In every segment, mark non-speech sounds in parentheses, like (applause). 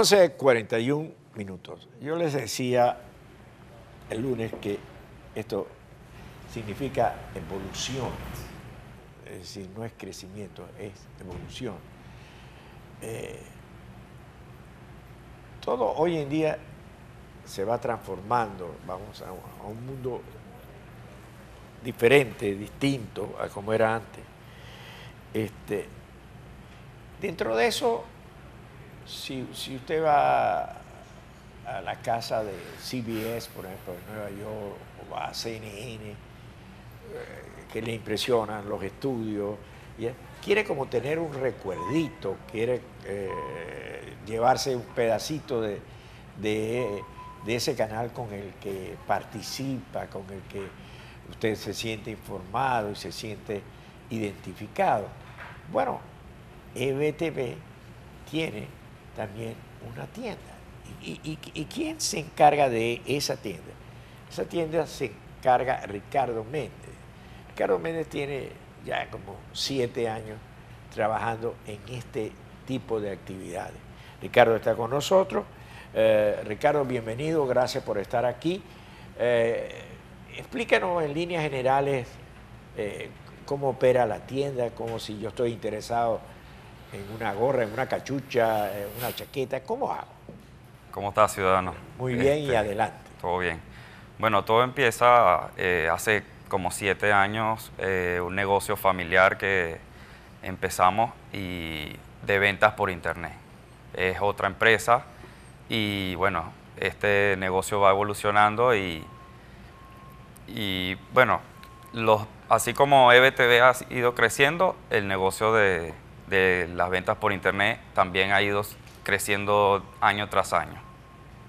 11.41 minutos. Yo les decía el lunes que esto significa evolución. Es decir, no es crecimiento, es evolución. Eh, todo hoy en día se va transformando, vamos a, un mundo diferente, distinto a como era antes. Este, dentro de eso si, usted va a la casa de CBS, por ejemplo, en Nueva York, o va a CNN, eh, que le impresionan los estudios, quiere como tener un recuerdito, quiere eh, llevarse un pedacito de, de, ese canal con el que participa, con el que usted se siente informado y se siente identificado. Bueno, EBTV tiene también una tienda. ¿Y, quién se encarga de esa tienda? Esa tienda se encarga Ricardo Méndez. Ricardo Méndez tiene ya como siete años trabajando en este tipo de actividades. Ricardo está con nosotros. Eh, Ricardo, bienvenido, gracias por estar aquí. Eh, explícanos en líneas generales eh, cómo opera la tienda, como si yo estoy interesado en una gorra, en una cachucha, en una chaqueta. ¿Cómo hago? ¿Cómo estás, ciudadano? Muy bien y este, adelante. Todo bien. Bueno, todo empieza eh, hace como siete años, eh, un negocio familiar que empezamos y de ventas por internet. Es otra empresa y bueno, este negocio va evolucionando y, y bueno, los, así como EBTV ha ido creciendo, el negocio de de las ventas por Internet también ha ido creciendo año tras año.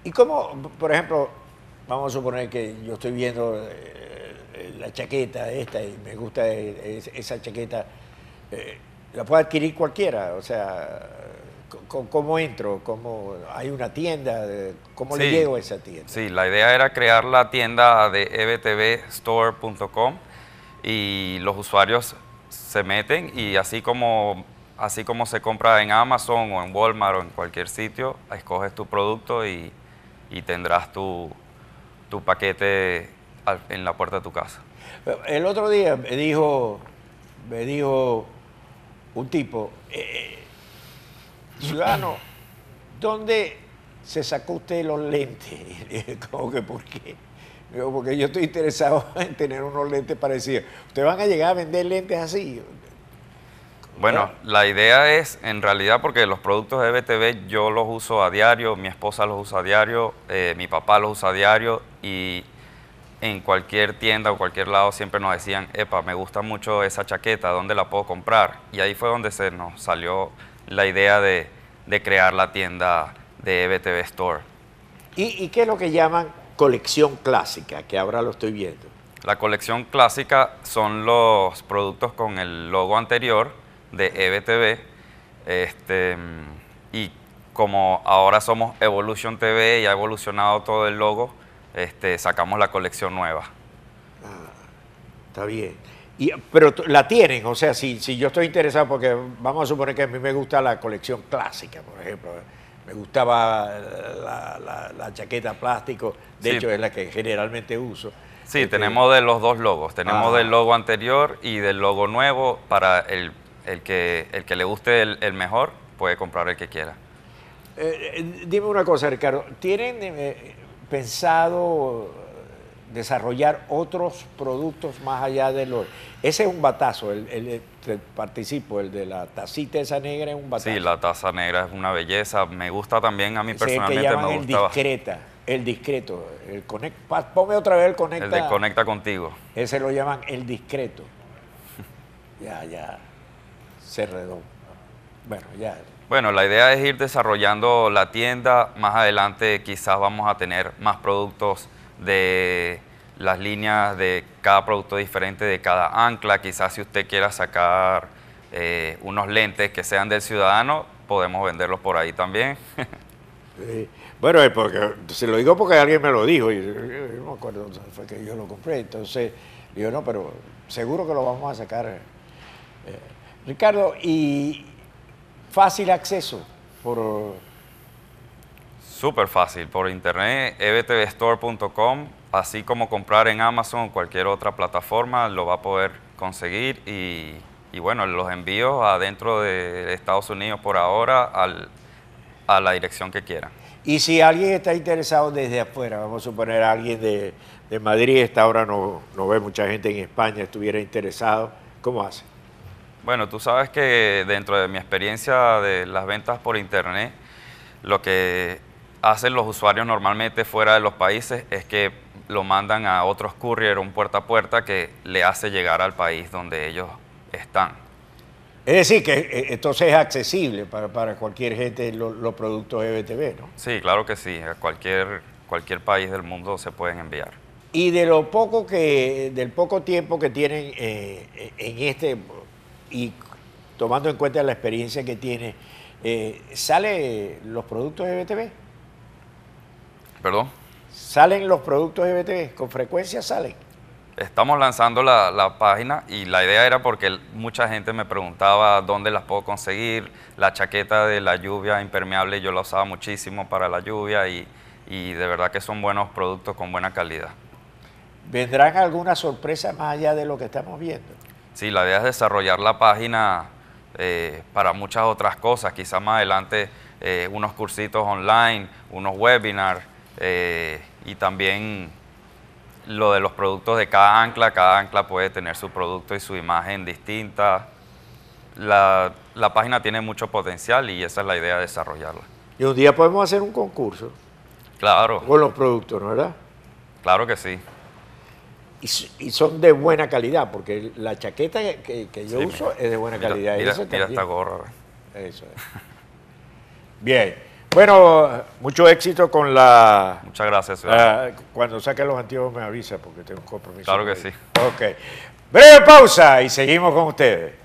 ¿Y cómo, por ejemplo, vamos a suponer que yo estoy viendo eh, eh, la chaqueta esta y me gusta e, e, esa chaqueta, eh, la puede adquirir cualquiera, o sea, ¿cómo entro? ¿Cómo, ¿Hay una tienda? ¿Cómo le llego a esa tienda? Sí, la idea era crear la tienda de ebtvstore.com y los usuarios se meten y así como así como se compra en Amazon o en Walmart o en cualquier sitio, escoges tu producto y, tendrás tu, paquete en la puerta de tu casa. El otro día me dijo, me dijo un tipo, eh, eh, ciudadano, ¿dónde se sacó usted los lentes? (laughs) ¿cómo que, ¿por qué? porque yo estoy interesado (laughs) en tener unos lentes parecidos. ¿Ustedes van a llegar a vender lentes así? Bueno, la idea es, en realidad, porque los productos de BTV yo los uso a diario, mi esposa los usa a diario, eh, mi papá los usa a diario y en cualquier tienda o cualquier lado siempre nos decían, epa, me gusta mucho esa chaqueta, ¿dónde la puedo comprar? Y ahí fue donde se nos salió la idea de, crear la tienda de EBTV Store. ¿Y, ¿Y qué es lo que llaman colección clásica? Que ahora lo estoy viendo. La colección clásica son los productos con el logo anterior de EBTV. Este, y como ahora somos Evolution TV y ha evolucionado todo el logo, este, sacamos la colección nueva. Ah, está bien. pero la tienen, o sea, si, si yo estoy interesado, porque vamos a suponer que a mí me gusta la colección clásica, por ejemplo. ¿eh? Me gustaba la, chaqueta plástico, de hecho es la que generalmente uso. Sí, este, tenemos de los dos logos, tenemos ah. del logo anterior y del logo nuevo para el el que, el que le guste el, mejor puede comprar el que quiera. Eh, eh, dime una cosa, Ricardo. ¿Tienen eh, pensado desarrollar otros productos más allá de los... Ese es un batazo, el, el, participo, el de la tacita esa negra es un batazo. Sí, la taza negra es una belleza. Me gusta también a mí personalmente. el discreta, el discreto. El ponme otra vez el conecta. El conecta contigo. Ese lo llaman el discreto. (laughs) ya, ya se Bueno, ya. Bueno, la idea es ir desarrollando la tienda. Más adelante quizás vamos a tener más productos de las líneas de cada producto diferente de cada ancla. Quizás si usted quiera sacar eh, unos lentes que sean del ciudadano, podemos venderlos por ahí también. (laughs) Bueno, porque, se lo digo porque alguien me lo dijo, y yo, no me acuerdo fue que yo lo compré. Entonces, yo no, pero seguro que lo vamos a sacar. Eh, Ricardo, y fácil acceso por... Súper fácil, por internet, ebtvstore.com, así como comprar en Amazon o cualquier otra plataforma, lo va a poder conseguir y, bueno, los envíos adentro de Estados Unidos por ahora a la dirección que quieran. Y si alguien está interesado desde afuera, vamos a suponer alguien de, de Madrid, esta hora no ve mucha gente en España, estuviera interesado, ¿cómo hace? Bueno, tú sabes que dentro de mi experiencia de las ventas por internet, lo que hacen los usuarios normalmente fuera de los países es que lo mandan a otros courier, un puerta a puerta que le hace llegar al país donde ellos están. Es decir, que eh, entonces es accesible para, cualquier gente los productos EBTV, ¿no? Sí, claro que sí. A cualquier, cualquier país del mundo se pueden enviar. Y de lo poco que, del poco tiempo que tienen eh, en este y tomando en cuenta la experiencia que tiene, eh, ¿sale los productos de BTV? ¿Perdón? ¿Salen los productos de BTV? ¿Con frecuencia salen? Estamos lanzando la, página y la idea era porque mucha gente me preguntaba dónde las puedo conseguir. La chaqueta de la lluvia impermeable yo la usaba muchísimo para la lluvia y, de verdad que son buenos productos con buena calidad. ¿Vendrán alguna sorpresa más allá de lo que estamos viendo? Sí, la idea es desarrollar la página eh, para muchas otras cosas, quizás más adelante eh, unos cursitos online, unos webinars eh, y también lo de los productos de cada ancla, cada ancla puede tener su producto y su imagen distinta. La, página tiene mucho potencial y esa es la idea de desarrollarla. Y un día podemos hacer un concurso. Claro. Con los productos, ¿no verdad? Claro que sí y, son de buena calidad, porque la chaqueta que, yo uso es de buena calidad. Mira, esta gorra. Eso es. (laughs) Bien. Bueno, mucho éxito con la... Muchas gracias. cuando saque los antiguos me avisa porque tengo un compromiso. Claro que sí. Ok. Breve pausa y seguimos con ustedes.